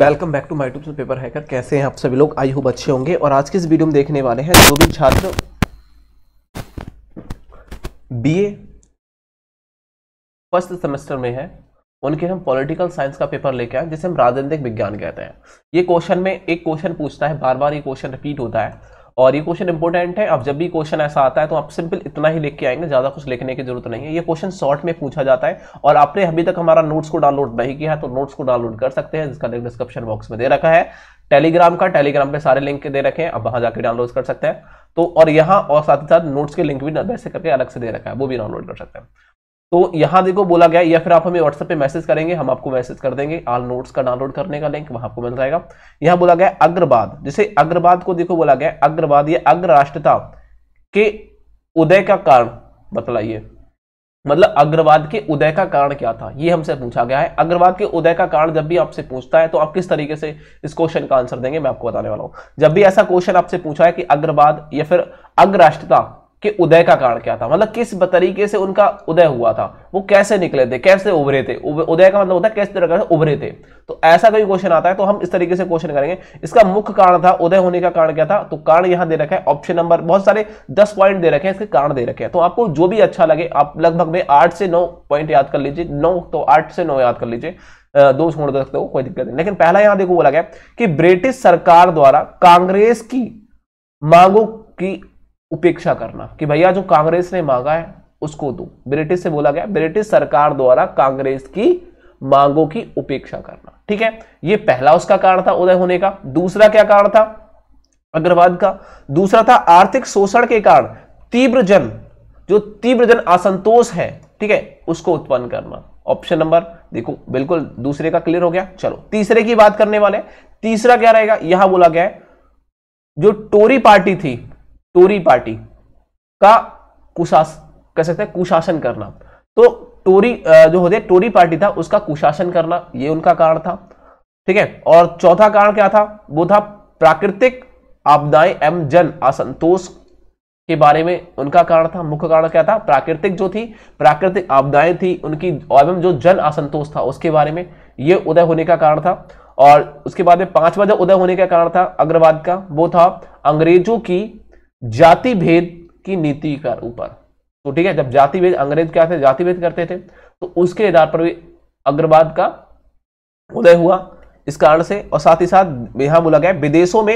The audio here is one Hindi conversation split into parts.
welcome back to my tube paper hacker कैसे हैं आप सभी लोग आई होप अच्छे होंगे और आज के इस वीडियो में देखने वाले हैं जो भी छात्र बीए फर्स्ट सेमेस्टर में है उनके हम पॉलिटिकल साइंस का पेपर लेके आए जिसे हम राजनीतिक विज्ञान कहते हैं ये क्वेश्चन में एक क्वेश्चन पूछता है बार बार ये क्वेश्चन रिपीट होता है और ये क्वेश्चन इंपॉर्टेंट है अब जब भी क्वेश्चन ऐसा आता है तो आप सिंपल इतना ही लिख के आएंगे ज़्यादा कुछ लिखने की जरूरत नहीं है ये क्वेश्चन शॉर्ट में पूछा जाता है और आपने अभी तक हमारा नोट्स को डाउनलोड नहीं किया है तो नोट्स को डाउनलोड कर सकते हैं जिसका लिंक डिस्क्रिप्शन बॉक्स में दे रखा है टेलीग्राम का टेलीग्राम पे सारे लिंक दे रखे हैं आप वहां जाकर डाउनलोड कर सकते हैं तो और यहाँ और साथ ही साथ नोट्स के लिंक भी वैसे करके अलग से दे रखा है वो भी डाउनलोड कर सकते हैं तो यहां देखो बोला गया या फिर आप हमें व्हाट्सएप पे मैसेज करेंगे हम आपको मैसेज कर देंगे ऑल नोट्स का डाउनलोड करने का लिंक वहां आपको मिल जाएगा यहां बोला गया अग्रवाद जैसे अग्रवाद को देखो बोला गया अग्रवाद या अग्रराष्ट्रता के उदय का कारण बतलाइए मतलब अग्रवाद के उदय का कारण क्या था ये हमसे पूछा गया है अग्रवाद के उदय का कारण जब भी आपसे पूछता है तो आप किस तरीके से इस क्वेश्चन का आंसर देंगे मैं आपको बताने वाला हूं जब भी ऐसा क्वेश्चन आपसे पूछा है कि अग्रवाद या फिर अग्रराष्ट्रता कि उदय का कारण क्या था मतलब किस तरीके से उनका उदय हुआ था वो कैसे निकले थे कैसे उभरे थे उदय का मतलब होता है कैसे तरह से उभरे थे तो ऐसा कोई क्वेश्चन आता है तो हम इस तरीके से क्वेश्चन करेंगे इसका मुख्य कारण था उदय होने का कारण क्या था तो कारण यहां दे रखा है ऑप्शन नंबर बहुत सारे दस पॉइंट दे रखे हैं इसके कारण दे रखे हैं तो आपको जो भी अच्छा लगे आप लगभग में आठ से नौ पॉइंट याद कर लीजिए नौ तो आठ से नौ याद कर लीजिए दो छोड़ सकते हो कोई दिक्कत नहीं लेकिन पहला यहां देखो बोला गया कि ब्रिटिश सरकार द्वारा कांग्रेस की मांगों की उपेक्षा करना कि भैया जो कांग्रेस ने मांगा है उसको दो ब्रिटिश से बोला गया ब्रिटिश सरकार द्वारा कांग्रेस की मांगों की उपेक्षा करना ठीक है ये पहला उसका कारण था उदय होने का दूसरा क्या कारण था अग्रवाद का दूसरा था आर्थिक शोषण के कारण तीव्र जन जो तीव्र जन असंतोष है ठीक है उसको उत्पन्न करना ऑप्शन नंबर देखो बिल्कुल दूसरे का क्लियर हो गया चलो तीसरे की बात करने वाले तीसरा क्या रहेगा यहां बोला गया है जो टोरी पार्टी थी टोरी पार्टी का कुशास कह सकते हैं कुशासन करना तो टोरी जो होते टोरी पार्टी था उसका कुशासन करना ये उनका कारण था ठीक है और चौथा कारण क्या था वो था प्राकृतिक आपदाएं एवं जन असंतोष के बारे में उनका कारण था मुख्य कारण क्या था प्राकृतिक जो थी प्राकृतिक आपदाएं थी उनकी एवं जो जन असंतोष था उसके बारे में ये उदय होने का कारण था और उसके बाद में पांचवा जो उदय होने का कारण था अग्रवाद का वो था अंग्रेजों की जाति भेद की नीति का ऊपर तो ठीक है जब जाति भेद अंग्रेज क्या थे जाति भेद करते थे तो उसके आधार पर भी अग्रवाद का उदय हुआ इस कारण से और साथ ही साथ यहां बोला गया विदेशों में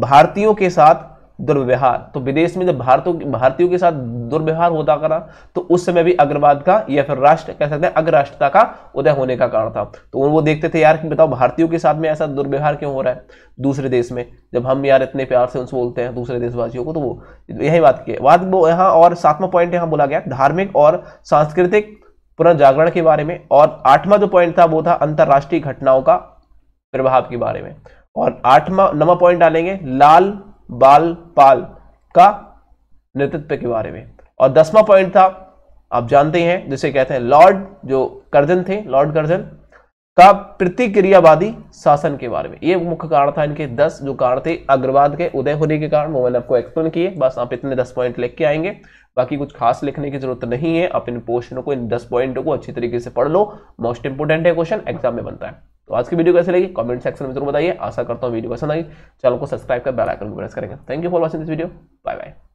भारतीयों के साथ दुर्व्यवहार तो विदेश में जब भारतों भारतीयों के साथ दुर्व्यवहार होता करा तो उस समय भी अग्रवाद का या फिर राष्ट्र कह सकते हैं अग्रराष्ट्रता का उदय होने का कारण था तो वो देखते थे यार कि बताओ भारतीयों के साथ में ऐसा दुर्व्यवहार क्यों हो रहा है दूसरे देश में जब हम यार इतने प्यार से उनसे बोलते हैं दूसरे देशवासियों को तो वो यही बात की बात वो यहाँ और सातवां पॉइंट यहाँ बोला गया धार्मिक और सांस्कृतिक पुनर्जागरण के बारे में और आठवां जो पॉइंट था वो था अंतर्राष्ट्रीय घटनाओं का प्रभाव के बारे में और आठवां नवा पॉइंट डालेंगे लाल बाल पाल का नेतृत्व के बारे में और दसवां पॉइंट था आप जानते हैं जिसे कहते हैं लॉर्ड जो कर्जन थे लॉर्ड कर्जन का प्रतिक्रियावादी शासन के बारे में ये मुख्य कारण था इनके दस जो कारण थे अग्रवाद के उदय होने के कारण वो मैंने आपको एक्सप्लेन किए बस आप इतने दस पॉइंट लिख के आएंगे बाकी कुछ खास लिखने की जरूरत नहीं है आप इन पोस्टनों को इन दस पॉइंटों को अच्छी तरीके से पढ़ लो मोस्ट इंपोर्टेंट है क्वेश्चन एग्जाम में बनता है तो आज की वीडियो कैसे लगी कमेंट सेक्शन में जरूर बताइए आशा करता हूँ वीडियो पसंद आई चैनल को सब्सक्राइब कर बेल आइकन को प्रेस करेंगे thank you for watching this video bye bye